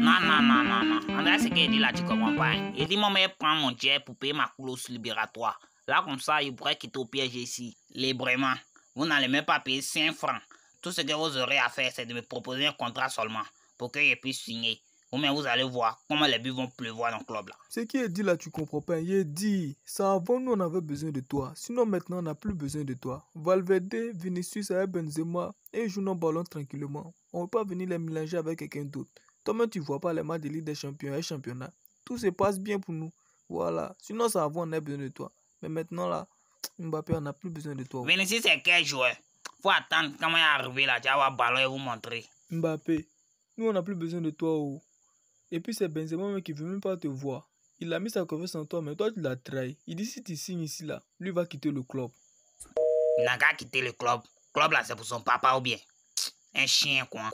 Non, non, non, non, non. André dit là, tu comprends pas. Hein. Il dit, mec prends mon jet pour payer ma clause libératoire. Là, comme ça, il pourrait quitter au piège ici, librement. Vous n'allez même pas payer 5 francs. Tout ce que vous aurez à faire, c'est de me proposer un contrat seulement, pour que je puisse signer. Ou bien vous allez voir comment les buts vont pleuvoir dans le club là. Ce qui est dit là, tu comprends pas. Hein. Il dit, ça avant nous on avait besoin de toi. Sinon maintenant on n'a plus besoin de toi. Valverde, Vinicius et Benzema et jouent nos ballons tranquillement. On ne peut pas venir les mélanger avec quelqu'un d'autre. Comment tu ne vois pas les matchs de Ligue des Champions et Championnat. Tout se passe bien pour nous. Voilà. Sinon, ça va, on a besoin de toi. Mais maintenant, là, Mbappé, on n'a plus besoin de toi. ici, c'est quel joueur Faut attendre quand il est arrivé là. Tu vas le ballon et vous montrer. Mbappé, nous, on n'a plus besoin de toi. ou oh. Et puis, c'est Benzema qui ne veut même pas te voir. Il a mis sa confiance en toi, mais toi, tu l'as trahi. Il dit si tu signes ici, là, lui va quitter le club. Il n'a qu'à quitter le club. Le club, là, c'est pour son papa ou bien. Un chien, quoi.